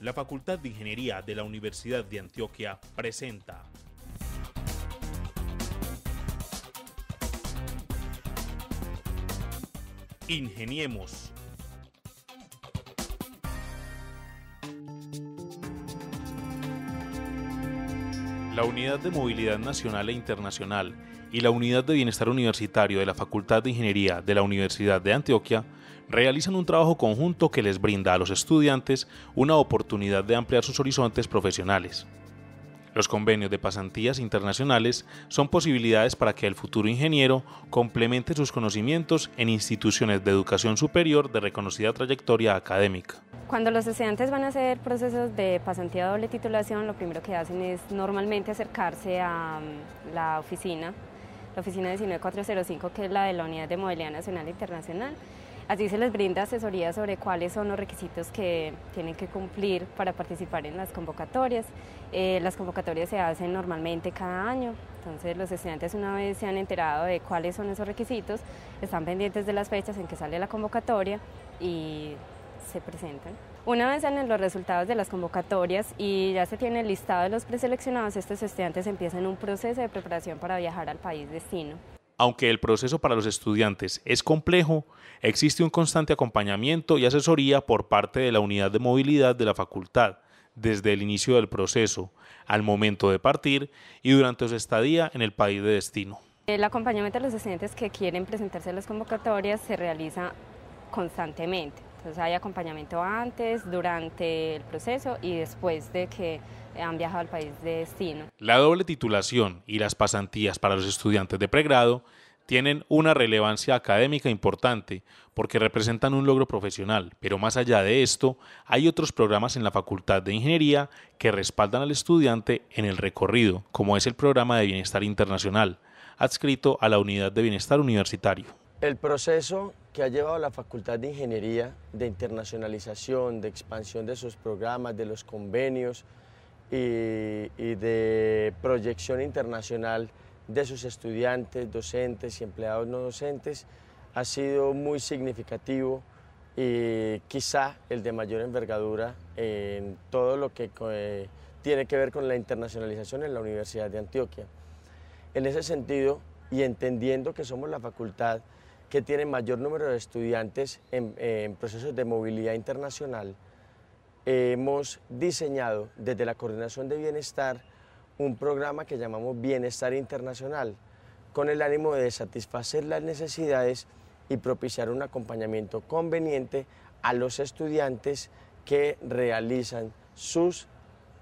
la Facultad de Ingeniería de la Universidad de Antioquia presenta. Ingeniemos. La Unidad de Movilidad Nacional e Internacional y la Unidad de Bienestar Universitario de la Facultad de Ingeniería de la Universidad de Antioquia realizan un trabajo conjunto que les brinda a los estudiantes una oportunidad de ampliar sus horizontes profesionales. Los convenios de pasantías internacionales son posibilidades para que el futuro ingeniero complemente sus conocimientos en instituciones de educación superior de reconocida trayectoria académica. Cuando los estudiantes van a hacer procesos de pasantía doble titulación, lo primero que hacen es normalmente acercarse a mm, la oficina, la oficina 19405, que es la de la Unidad de Movilidad Nacional e Internacional, Así se les brinda asesoría sobre cuáles son los requisitos que tienen que cumplir para participar en las convocatorias. Eh, las convocatorias se hacen normalmente cada año, entonces los estudiantes una vez se han enterado de cuáles son esos requisitos, están pendientes de las fechas en que sale la convocatoria y se presentan. Una vez en los resultados de las convocatorias y ya se tiene el listado de los preseleccionados, estos estudiantes empiezan un proceso de preparación para viajar al país destino. Aunque el proceso para los estudiantes es complejo, existe un constante acompañamiento y asesoría por parte de la unidad de movilidad de la facultad, desde el inicio del proceso, al momento de partir y durante su estadía en el país de destino. El acompañamiento a los estudiantes que quieren presentarse a las convocatorias se realiza constantemente. Entonces hay acompañamiento antes, durante el proceso y después de que han viajado al país de destino. La doble titulación y las pasantías para los estudiantes de pregrado tienen una relevancia académica importante porque representan un logro profesional, pero más allá de esto, hay otros programas en la Facultad de Ingeniería que respaldan al estudiante en el recorrido, como es el programa de Bienestar Internacional, adscrito a la Unidad de Bienestar Universitario. El proceso que ha llevado la Facultad de Ingeniería de internacionalización, de expansión de sus programas, de los convenios, y, de proyección internacional de sus estudiantes, docentes y empleados no docentes ha sido muy significativo y quizá el de mayor envergadura en todo lo que eh, tiene que ver con la internacionalización en la Universidad de Antioquia. En ese sentido, y entendiendo que somos la facultad que tiene mayor número de estudiantes en procesos de movilidad internacional, hemos diseñado desde la Coordinación de Bienestar un programa que llamamos Bienestar Internacional, con el ánimo de satisfacer las necesidades y propiciar un acompañamiento conveniente a los estudiantes que realizan sus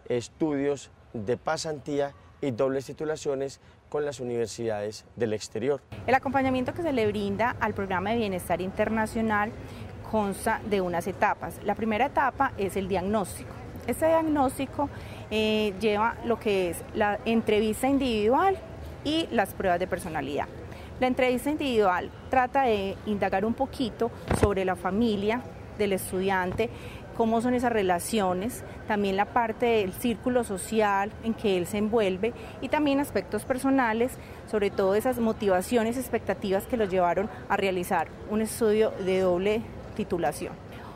estudios de pasantía y dobles titulaciones con las universidades del exterior. El acompañamiento que se le brinda al programa de bienestar internacional consta de unas etapas. La primera etapa es el diagnóstico. Este diagnóstico eh, lleva lo que es la entrevista individual y las pruebas de personalidad. La entrevista individual trata de indagar un poquito sobre la familia del estudiante, cómo son esas relaciones, también la parte del círculo social en que él se envuelve y también aspectos personales, sobre todo esas motivaciones, expectativas que lo llevaron a realizar un estudio de doble titulación.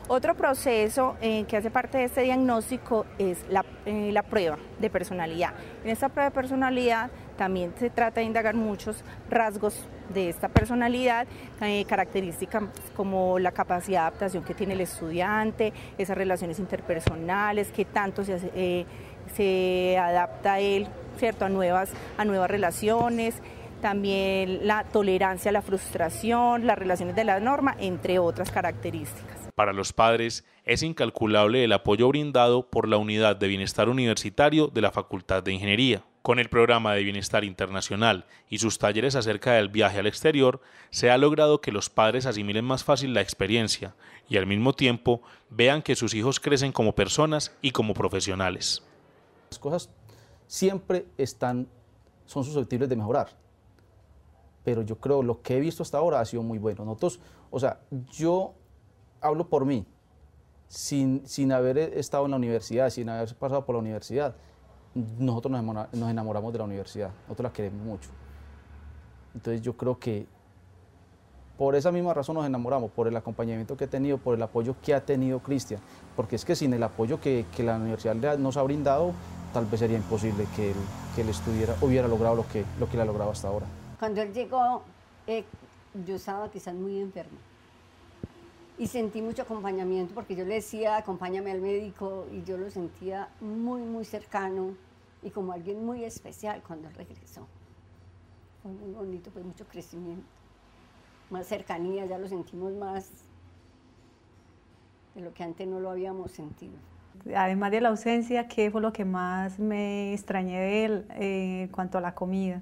Otro proceso eh, que hace parte de este diagnóstico es eh, la, prueba de personalidad. En esta prueba de personalidad también se trata de indagar muchos rasgos de esta personalidad, eh, características como la capacidad de adaptación que tiene el estudiante, esas relaciones interpersonales, qué tanto se, adapta él ¿cierto? A, nuevas, a nuevas relaciones también la tolerancia a la frustración, las relaciones de la norma, entre otras características. Para los padres es incalculable el apoyo brindado por la Unidad de Bienestar Universitario de la Facultad de Ingeniería. Con el programa de Bienestar Internacional y sus talleres acerca del viaje al exterior, se ha logrado que los padres asimilen más fácil la experiencia y al mismo tiempo vean que sus hijos crecen como personas y como profesionales. Las cosas siempre están, son susceptibles de mejorar pero yo creo lo que he visto hasta ahora ha sido muy bueno. Nosotros, o sea, yo hablo por mí, sin, sin haber estado en la universidad, sin haber pasado por la universidad, nosotros nos enamoramos de la universidad, nosotros la queremos mucho. Entonces yo creo que por esa misma razón nos enamoramos, por el acompañamiento que he tenido, por el apoyo que ha tenido Cristian, porque es que sin el apoyo que, que, la universidad nos ha brindado, tal vez sería imposible que él, que él estuviera, hubiera logrado lo que, lo que la ha logrado hasta ahora. Cuando él llegó, eh, yo estaba quizás muy enferma y sentí mucho acompañamiento porque yo le decía, acompáñame al médico y yo lo sentía muy, muy cercano y como alguien muy especial cuando él regresó. Fue muy bonito, pues mucho crecimiento, más cercanía, ya lo sentimos más de lo que antes no lo habíamos sentido. Además de la ausencia, ¿qué fue lo que más me extrañé de él eh, en cuanto a la comida?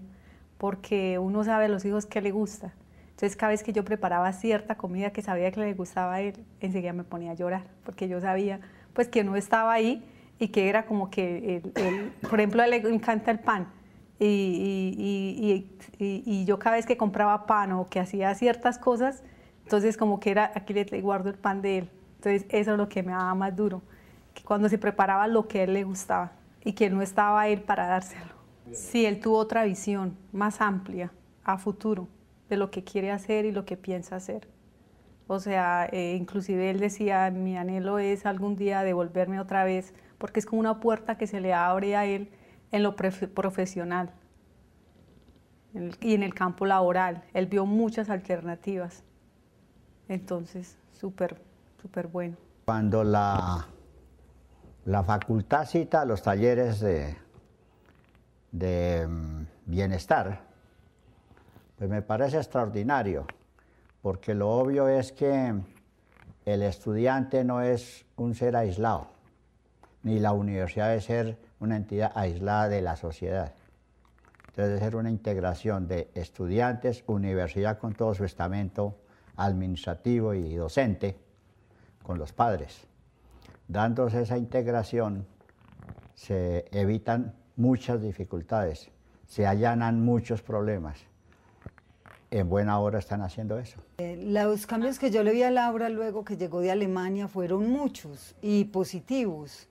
porque uno sabe a los hijos qué le gusta. Entonces cada vez que yo preparaba cierta comida que sabía que le gustaba a él, enseguida me ponía a llorar, porque yo sabía pues que no estaba ahí y que era como que, por ejemplo, a él le encanta el pan. Y, y, yo cada vez que compraba pan o que hacía ciertas cosas, entonces como que era, aquí le guardo el pan de él. Entonces eso es lo que me daba más duro, que cuando se preparaba lo que a él le gustaba y que no estaba él para dárselo. Sí, él tuvo otra visión más amplia a futuro de lo que quiere hacer y lo que piensa hacer. O sea, eh, inclusive él decía, mi anhelo es algún día devolverme otra vez, porque es como una puerta que se le abre a él en lo profesional y en el campo laboral. Él vio muchas alternativas. Entonces, súper, súper bueno. Cuando la, la facultad cita los talleres de de mm, bienestar, pues me parece extraordinario, porque lo obvio es que el estudiante no es un ser aislado, ni la universidad es ser una entidad aislada de la sociedad. Entonces debe ser una integración de estudiantes, universidad con todo su estamento administrativo y docente, con los padres. Dándose esa integración se evitan muchas dificultades, se allanan muchos problemas. En buena hora están haciendo eso. Eh, los cambios que yo le vi a Laura luego que llegó de Alemania fueron muchos y positivos.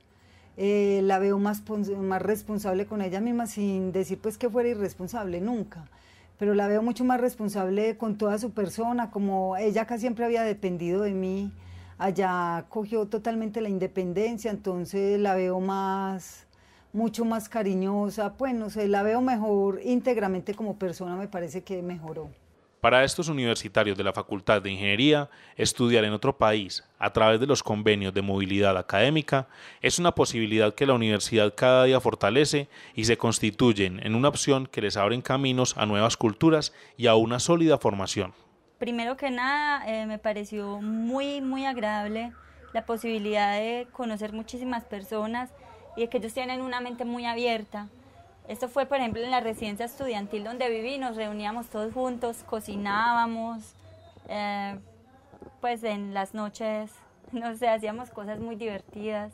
Eh, la veo más, más responsable con ella misma sin decir pues que fuera irresponsable nunca pero la veo mucho más responsable con toda su persona, como ella casi siempre había dependido de mí, allá cogió totalmente la independencia, entonces la veo más mucho más cariñosa, pues no sé, la veo mejor íntegramente como persona, me parece que mejoró. Para estos universitarios de la Facultad de Ingeniería, estudiar en otro país a través de los convenios de movilidad académica es una posibilidad que la universidad cada día fortalece y se constituyen en una opción que les abren caminos a nuevas culturas y a una sólida formación. Primero que nada, eh, me pareció muy, muy agradable la posibilidad de conocer muchísimas personas y que ellos tienen una mente muy abierta. Esto fue, por ejemplo, en la residencia estudiantil donde viví, nos reuníamos todos juntos, cocinábamos, eh, pues en las noches, no sé, hacíamos cosas muy divertidas.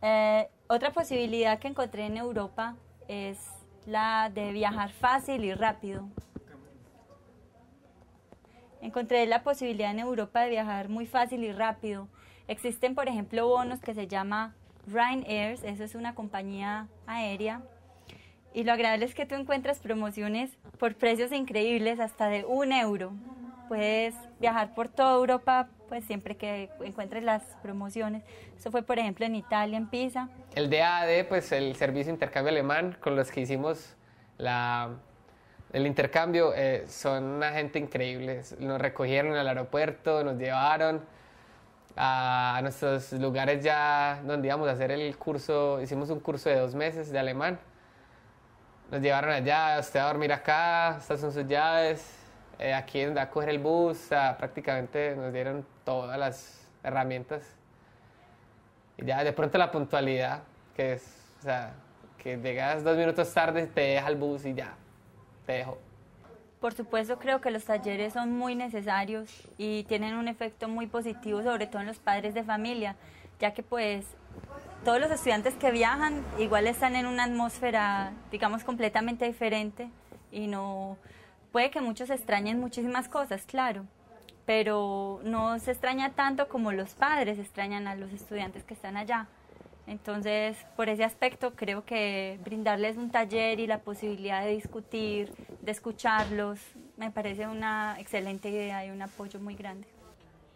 Eh, otra posibilidad que encontré en Europa es la de viajar fácil y rápido. Encontré la posibilidad en Europa de viajar muy fácil y rápido. Existen, por ejemplo, bonos que se llama Ryanair, eso es una compañía aérea. Y lo agradable es que tú encuentras promociones por precios increíbles, hasta de un euro. Puedes viajar por toda Europa, pues siempre que encuentres las promociones. Eso fue, por ejemplo, en Italia, en Pisa. El DAD, pues el servicio de intercambio alemán con los que hicimos el intercambio, eh, son una gente increíble. Nos recogieron al aeropuerto, nos llevaron a nuestros lugares ya donde íbamos a hacer el curso, hicimos un curso de dos meses de alemán. Nos llevaron allá, usted va a dormir acá, estas son sus llaves, eh, aquí es a coger el bus, prácticamente nos dieron todas las herramientas. Y ya de pronto la puntualidad, que es, o sea, que llegas dos minutos tarde, te deja el bus y ya, te dejo. Por supuesto, creo que los talleres son muy necesarios y tienen un efecto muy positivo, sobre todo en los padres de familia, ya que pues todos los estudiantes que viajan igual están en una atmósfera, digamos, completamente diferente y no puede que muchos extrañen muchísimas cosas, claro, pero no se extraña tanto como los padres extrañan a los estudiantes que están allá. Entonces, por ese aspecto, creo que brindarles un taller y la posibilidad de discutir, de escucharlos, me parece una excelente idea y un apoyo muy grande.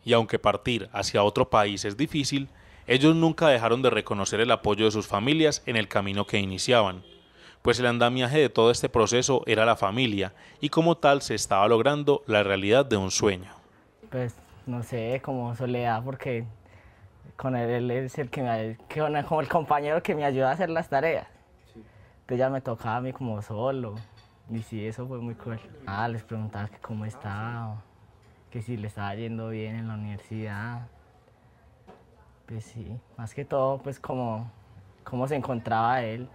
Y aunque partir hacia otro país es difícil, ellos nunca dejaron de reconocer el apoyo de sus familias en el camino que iniciaban, pues el andamiaje de todo este proceso era la familia y como tal se estaba logrando la realidad de un sueño. Pues no sé, como soledad, porque con él, él es el que me, con, el compañero que me ayuda a hacer las tareas. ya me tocaba a mí como solo. Y sí, eso fue muy cruel. Ah, les preguntaba que cómo estaba, que si le estaba yendo bien en la universidad. Pues sí, más que todo, pues como cómo se encontraba él.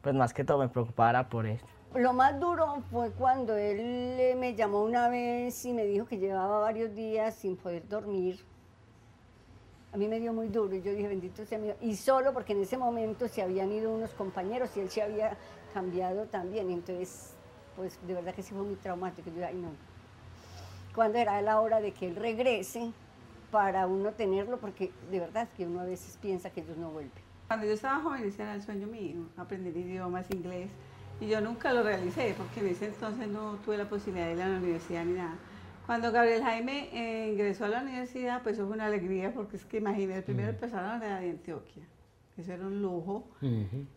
Pues más que todo me preocupaba por esto. Lo más duro fue cuando él eh, me llamó una vez y me dijo que llevaba varios días sin poder dormir a mí me dio muy duro y yo dije, bendito sea mi Dios. Y solo porque en ese momento se habían ido unos compañeros y él se había cambiado también. Entonces, pues de verdad que sí fue muy traumático. Yo, ay, no. cuando era la hora de que él regrese para uno tenerlo? Porque de verdad que uno a veces piensa que ellos no vuelve. Cuando yo estaba joven, ese era el sueño mío, aprender idiomas, inglés. Y yo nunca lo realicé porque en ese entonces no tuve la posibilidad de ir a la universidad ni nada. Cuando Gabriel Jaime eh, ingresó a la universidad, pues eso fue una alegría, porque es que imagínate, primero uh -huh. empezaron de Antioquia, eso era un lujo.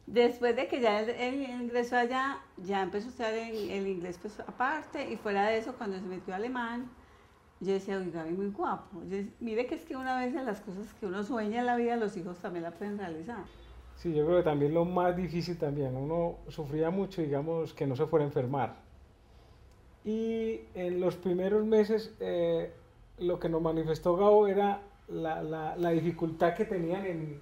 Después de que ya él, ingresó allá, ya empezó a usar el, el, inglés pues, aparte, y fuera de eso, cuando se metió a alemán, yo decía, oiga, muy guapo. mire que es que una vez las cosas que uno sueña en la vida, los hijos también la pueden realizar. Sí, yo creo que también lo más difícil también, uno sufría mucho, digamos, que no se fuera a enfermar. Y en los primeros meses eh, lo que nos manifestó Gao era la, la, dificultad que tenían en,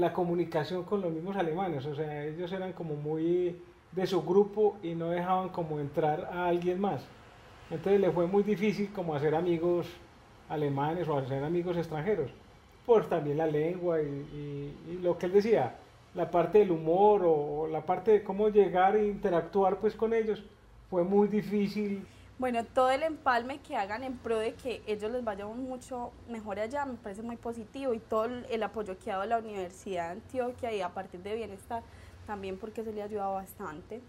la comunicación con los mismos alemanes. O sea, ellos eran como muy de su grupo y no dejaban como entrar a alguien más. Entonces le fue muy difícil como hacer amigos alemanes o hacer amigos extranjeros. Por también la lengua y, lo que él decía, la parte del humor o, o la parte de cómo llegar e interactuar pues con ellos fue muy difícil. Bueno, todo el empalme que hagan en pro de que ellos les vayan mucho mejor allá me parece muy positivo y todo el apoyo que ha dado la Universidad de Antioquia y a partir de Bienestar también porque eso le ha ayudado bastante.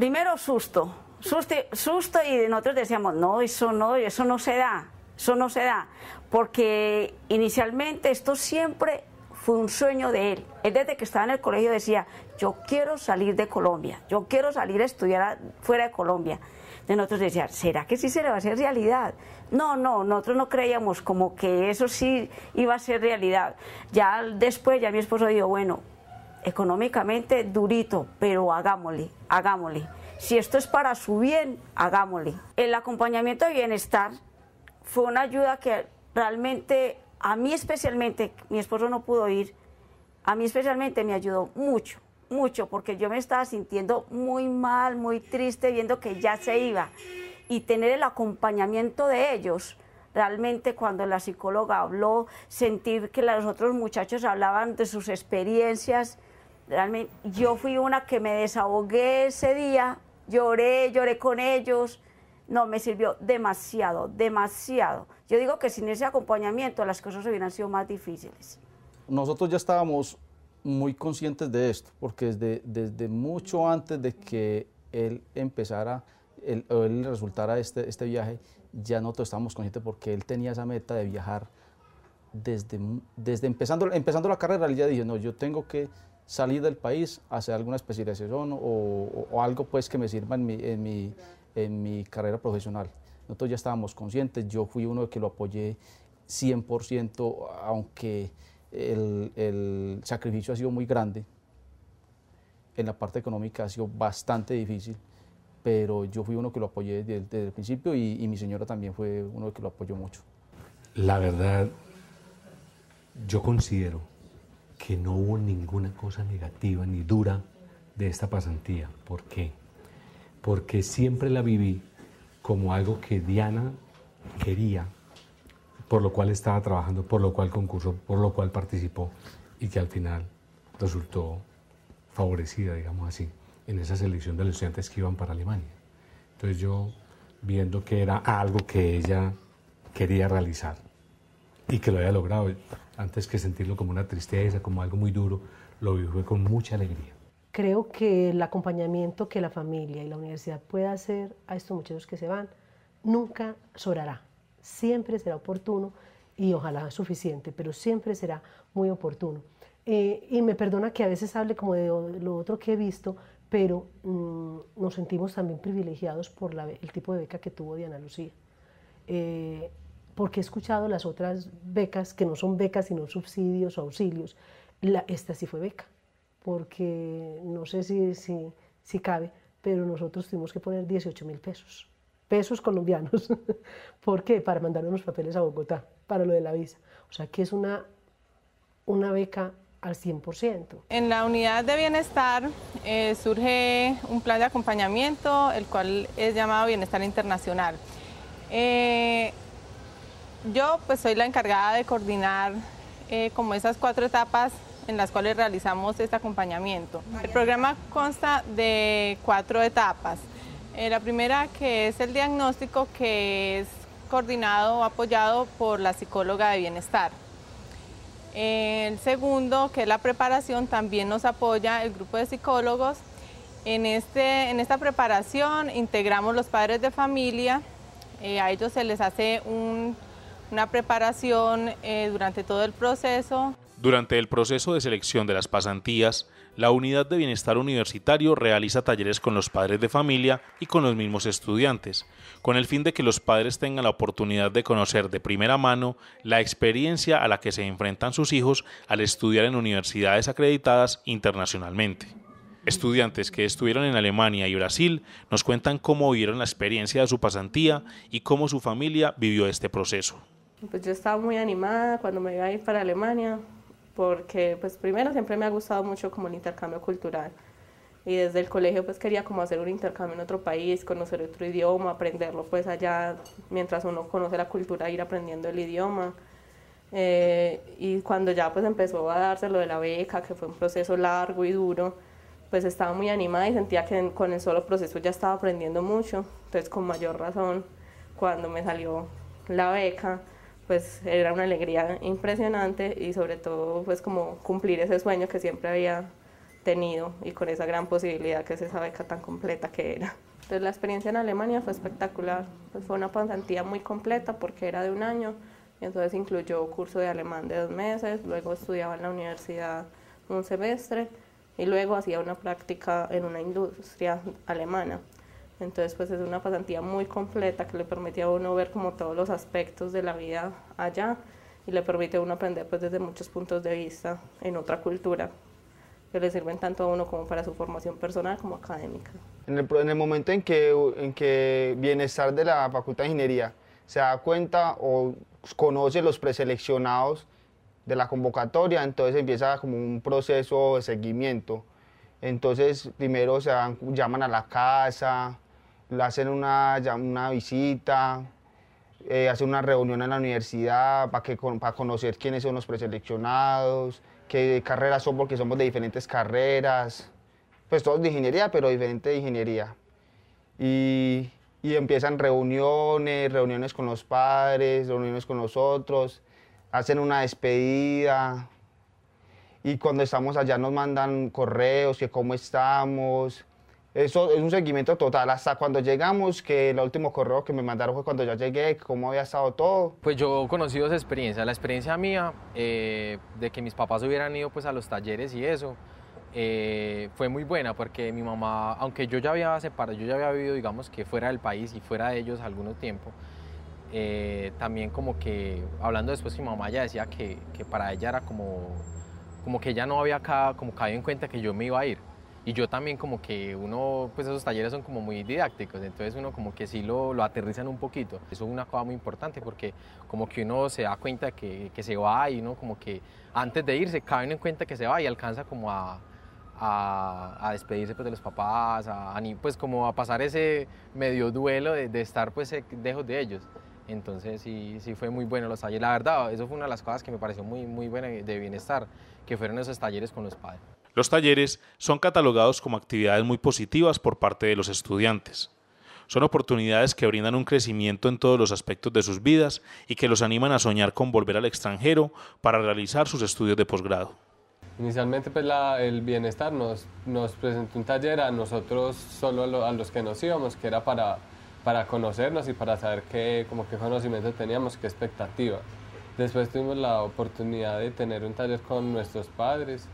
primero susto, susto, susto y nosotros decíamos, no, eso no, eso no se da, eso no se da, porque inicialmente esto siempre fue un sueño de él. Él desde que estaba en el colegio decía, yo quiero salir de Colombia, yo quiero salir a estudiar fuera de Colombia. nosotros decíamos, ¿será que sí se le va a hacer realidad? No, no, nosotros no creíamos como que eso sí iba a ser realidad. Ya después, ya mi esposo dijo, bueno, económicamente durito, pero hagámosle, hagámosle. Si esto es para su bien, hagámosle. El acompañamiento de bienestar fue una ayuda que realmente a mí especialmente, mi esposo no pudo ir, a mí especialmente me ayudó mucho, mucho, porque yo me estaba sintiendo muy mal, muy triste, viendo que ya se iba. Y tener el acompañamiento de ellos, realmente cuando la psicóloga habló, sentir que los otros muchachos hablaban de sus experiencias, realmente yo fui una que me desahogué ese día, lloré, lloré con ellos. No, me sirvió demasiado, demasiado. Yo digo que sin ese acompañamiento las cosas hubieran sido más difíciles. Nosotros ya estábamos muy conscientes de esto, porque desde, desde mucho antes de que él empezara, él, él resultara este, este viaje, ya nosotros estábamos conscientes porque él tenía esa meta de viajar desde, desde empezando, empezando la carrera, él ya dije, no, yo tengo que salir del país, hacer alguna especialización o, o, o algo pues que me sirva en mi, en mi, en mi carrera profesional. Nosotros ya estábamos conscientes, yo fui uno de que lo apoyé 100%, aunque el, el, sacrificio ha sido muy grande. En la parte económica ha sido bastante difícil, pero yo fui uno que lo apoyé desde, el principio y, y, mi señora también fue uno que lo apoyó mucho. La verdad, yo considero que no hubo ninguna cosa negativa ni dura de esta pasantía. ¿Por qué? Porque siempre la viví como algo que Diana quería, por lo cual estaba trabajando, por lo cual concurso, por lo cual participó y que al final resultó favorecida, digamos así, en esa selección de los estudiantes que iban para Alemania. Entonces yo, viendo que era algo que ella quería realizar y que lo había logrado, antes que sentirlo como una tristeza, como algo muy duro, lo vivió con mucha alegría. Creo que el acompañamiento que la familia y la universidad pueda hacer a estos muchachos que se van nunca sobrará, siempre será oportuno y ojalá suficiente, pero siempre será muy oportuno. Eh, y me perdona que a veces hable como de lo otro que he visto, pero mm, nos sentimos también privilegiados por el tipo de beca que tuvo Diana Lucía. Eh, porque he escuchado las otras becas, que no son becas, sino subsidios o auxilios. La, esta sí fue beca, porque no sé si, si, si cabe, pero nosotros tuvimos que poner 18 mil pesos, pesos colombianos. ¿Por qué? Para mandar unos papeles a Bogotá, para lo de la visa. O sea que es una, una beca al 100%. En la unidad de bienestar eh, surge un plan de acompañamiento, el cual es llamado Bienestar Internacional. Eh, yo pues soy la encargada de coordinar eh, como esas cuatro etapas en las cuales realizamos este acompañamiento. El programa consta de cuatro etapas. Eh, la primera que es el diagnóstico que es coordinado o apoyado por la psicóloga de bienestar. El segundo, que es la preparación, también nos apoya el grupo de psicólogos. En, este, en esta preparación integramos los padres de familia, eh, a ellos se les hace un una preparación eh, durante todo el proceso. Durante el proceso de selección de las pasantías, la Unidad de Bienestar Universitario realiza talleres con los padres de familia y con los mismos estudiantes, con el fin de que los padres tengan la oportunidad de conocer de primera mano la experiencia a la que se enfrentan sus hijos al estudiar en universidades acreditadas internacionalmente. Estudiantes que estuvieron en Alemania y Brasil nos cuentan cómo vivieron la experiencia de su pasantía y cómo su familia vivió este proceso. Pues yo estaba muy animada cuando me iba a ir para Alemania, porque pues primero siempre me ha gustado mucho como el intercambio cultural y desde el colegio pues quería como hacer un intercambio en otro país, conocer otro idioma, aprenderlo pues allá mientras uno conoce la cultura, ir aprendiendo el idioma. Eh, y cuando ya pues empezó a darse lo de la beca, que fue un proceso largo y duro, pues estaba muy animada y sentía que con el solo proceso ya estaba aprendiendo mucho. Entonces con mayor razón, cuando me salió la beca, pues era una alegría impresionante y sobre todo pues como cumplir ese sueño que siempre había tenido y con esa gran posibilidad que es esa beca tan completa que era. Entonces la experiencia en Alemania fue espectacular, pues, fue una pasantía muy completa porque era de un año y entonces incluyó curso de alemán de dos meses, luego estudiaba en la universidad un semestre y luego hacía una práctica en una industria alemana. Entonces, pues es una pasantía muy completa que le permite a uno ver como todos los aspectos de la vida allá y le permite a uno aprender pues desde muchos puntos de vista en otra cultura que le sirven tanto a uno como para su formación personal como académica. En el, en el momento en que, en que Bienestar de la Facultad de Ingeniería se da cuenta o conoce los preseleccionados de la convocatoria, entonces empieza como un proceso de seguimiento. Entonces primero se llaman a la casa, hacen una, una visita, eh, hacen una reunión en la universidad para, que, para conocer quiénes son los preseleccionados, qué carreras son, porque somos de diferentes carreras, pues todos de ingeniería, pero diferente de ingeniería. Y, y empiezan reuniones, reuniones con los padres, reuniones con nosotros, hacen una despedida, y cuando estamos allá nos mandan correos que cómo estamos, eso es un seguimiento total, hasta cuando llegamos, que el último correo que me mandaron fue cuando yo llegué, cómo había estado todo. Pues yo he conocido esa experiencia, la experiencia mía eh, de que mis papás hubieran ido pues a los talleres y eso, eh, fue muy buena porque mi mamá, aunque yo ya había separado, yo ya había vivido digamos que fuera del país y fuera de ellos algún tiempo, eh, también como que, hablando después, mi mamá ya decía que, para ella era como, como que ella no había como caído en cuenta que yo me iba a ir y yo también como que uno, pues esos talleres son como muy didácticos, entonces uno como que sí lo, lo aterrizan un poquito. Eso es una cosa muy importante porque como que uno se da cuenta que, que se va y uno como que antes de irse cae uno en cuenta que se va y alcanza como a, despedirse pues, de los papás, a, pues como a pasar ese medio duelo de, estar pues eh, lejos de ellos. Entonces sí, sí fue muy bueno los talleres. La verdad, eso fue una de las cosas que me pareció muy, muy buena de bienestar, que fueron esos talleres con los padres. Los talleres son catalogados como actividades muy positivas por parte de los estudiantes. Son oportunidades que brindan un crecimiento en todos los aspectos de sus vidas y que los animan a soñar con volver al extranjero para realizar sus estudios de posgrado. Inicialmente pues el bienestar nos, nos, presentó un taller a nosotros solo a, los que nos íbamos, que era para, para conocernos y para saber qué, como qué conocimiento teníamos, qué expectativa. Después tuvimos la oportunidad de tener un taller con nuestros padres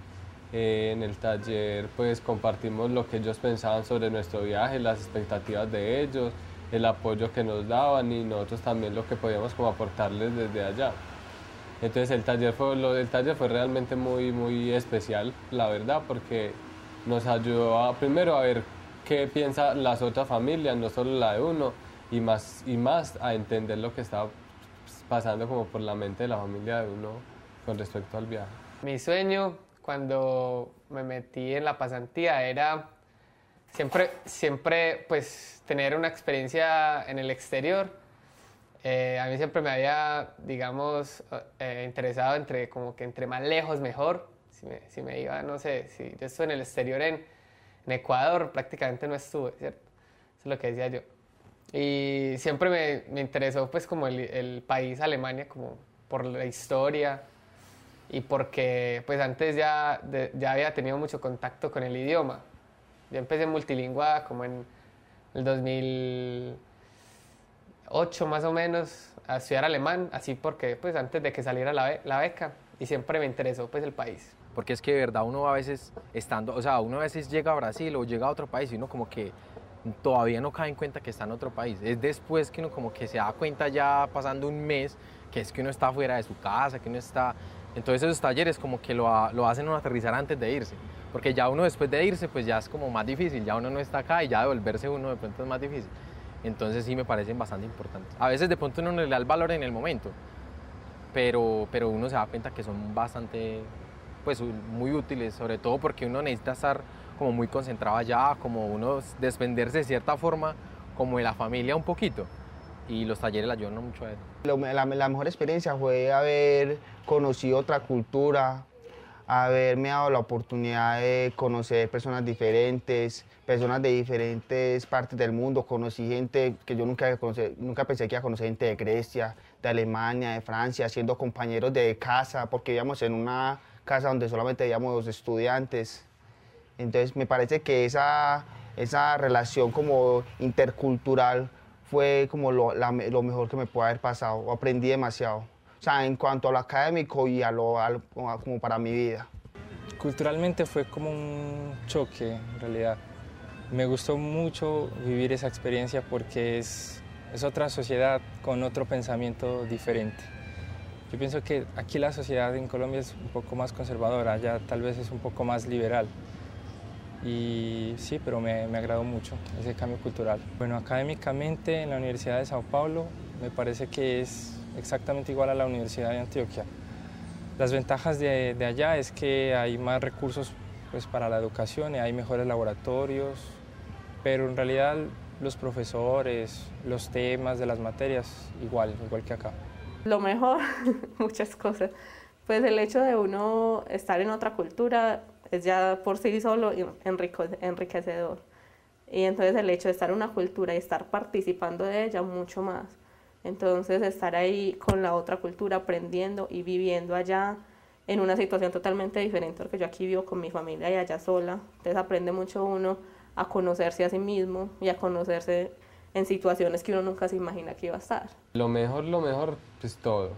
eh, en el taller pues compartimos lo que ellos pensaban sobre nuestro viaje, las expectativas de ellos, el apoyo que nos daban y nosotros también lo que podíamos como aportarles desde allá. Entonces el taller fue, lo del taller fue realmente muy, muy especial, la verdad, porque nos ayudó primero a ver qué piensan las otras familias, no solo la de uno, y más, y más a entender lo que estaba pasando como por la mente de la familia de uno con respecto al viaje. Mi sueño cuando me metí en la pasantía era siempre, siempre pues tener una experiencia en el exterior. Eh, a mí siempre me había, digamos, eh, interesado entre como que entre más lejos mejor. Si me, si me iba, no sé, si yo estuve en el exterior en, Ecuador, prácticamente no estuve, ¿cierto? Eso es lo que decía yo. Y siempre me, me interesó pues como el, el país Alemania, como por la historia, y porque pues antes ya, ya había tenido mucho contacto con el idioma. Yo empecé multilingüe como en el 2008 más o menos a estudiar alemán, así porque pues antes de que saliera la, la beca y siempre me interesó pues el país. Porque es que de verdad uno a veces estando, o sea, uno a veces llega a Brasil o llega a otro país y uno como que todavía no cae en cuenta que está en otro país. Es después que uno como que se da cuenta ya pasando un mes que es que uno está fuera de su casa, que uno está entonces esos talleres como que lo, lo hacen uno aterrizar antes de irse, porque ya uno después de irse pues ya es como más difícil, ya uno no está acá y ya devolverse uno de pronto es más difícil. Entonces sí me parecen bastante importantes. A veces de pronto uno no le da el valor en el momento, pero, pero uno se da cuenta que son bastante, pues muy útiles, sobre todo porque uno necesita estar como muy concentrado allá, como uno desprenderse de cierta forma como de la familia un poquito y los talleres la ayudaron mucho a él. La, mejor experiencia fue haber conocido otra cultura, haberme dado la oportunidad de conocer personas diferentes, personas de diferentes partes del mundo. Conocí gente que yo nunca, nunca pensé que iba a conocer, gente de Grecia, de Alemania, de Francia, siendo compañeros de casa, porque vivíamos en una casa donde solamente dos estudiantes. Entonces me parece que esa, esa relación como intercultural fue como lo, lo mejor que me puede haber pasado. Aprendí demasiado. O sea, en cuanto a lo académico y a lo, como para mi vida. Culturalmente fue como un choque, en realidad. Me gustó mucho vivir esa experiencia porque es, es otra sociedad con otro pensamiento diferente. Yo pienso que aquí la sociedad en Colombia es un poco más conservadora, ya tal vez es un poco más liberal y sí, pero me, me agradó mucho ese cambio cultural. Bueno, académicamente en la Universidad de Sao Paulo me parece que es exactamente igual a la Universidad de Antioquia. Las ventajas de, de allá es que hay más recursos pues, para la educación, y hay mejores laboratorios, pero en realidad los profesores, los temas de las materias, igual, igual que acá. Lo mejor, muchas cosas. Pues el hecho de uno estar en otra cultura es ya por sí solo enriquecedor. Y entonces el hecho de estar en una cultura y estar participando de ella mucho más. Entonces estar ahí con la otra cultura, aprendiendo y viviendo allá en una situación totalmente diferente porque yo aquí vivo con mi familia y allá sola. Entonces aprende mucho uno a conocerse a sí mismo y a conocerse en situaciones que uno nunca se imagina que iba a estar. Lo mejor, lo mejor, pues todo,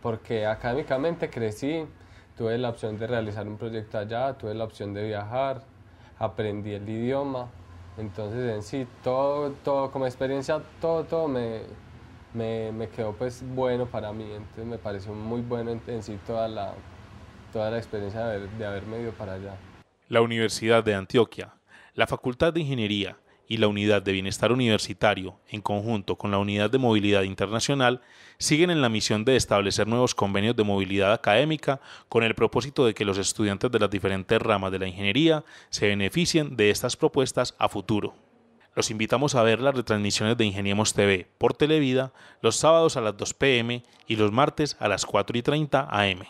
porque académicamente crecí tuve la opción de realizar un proyecto allá, tuve la opción de viajar, aprendí el idioma. Entonces en sí, todo, todo como experiencia, todo, todo me, me, me quedó pues bueno para mí. Entonces me pareció muy bueno en, sí toda la, toda la experiencia de, haber, de haberme ido para allá. La Universidad de Antioquia, la Facultad de Ingeniería, y la Unidad de Bienestar Universitario, en conjunto con la Unidad de Movilidad Internacional, siguen en la misión de establecer nuevos convenios de movilidad académica con el propósito de que los estudiantes de las diferentes ramas de la ingeniería se beneficien de estas propuestas a futuro. Los invitamos a ver las retransmisiones de Ingeniemos TV por Televida los sábados a las 2 pm y los martes a las 4 y 30 am.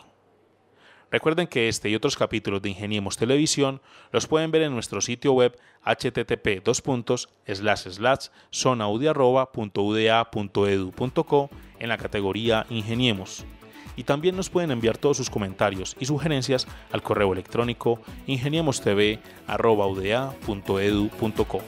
Recuerden que este y otros capítulos de Ingeniemos Televisión los pueden ver en nuestro sitio web http sonaudiudaeduco en la categoría Ingeniemos. Y también nos pueden enviar todos sus comentarios y sugerencias al correo electrónico ingeniemostv.uda.edu.co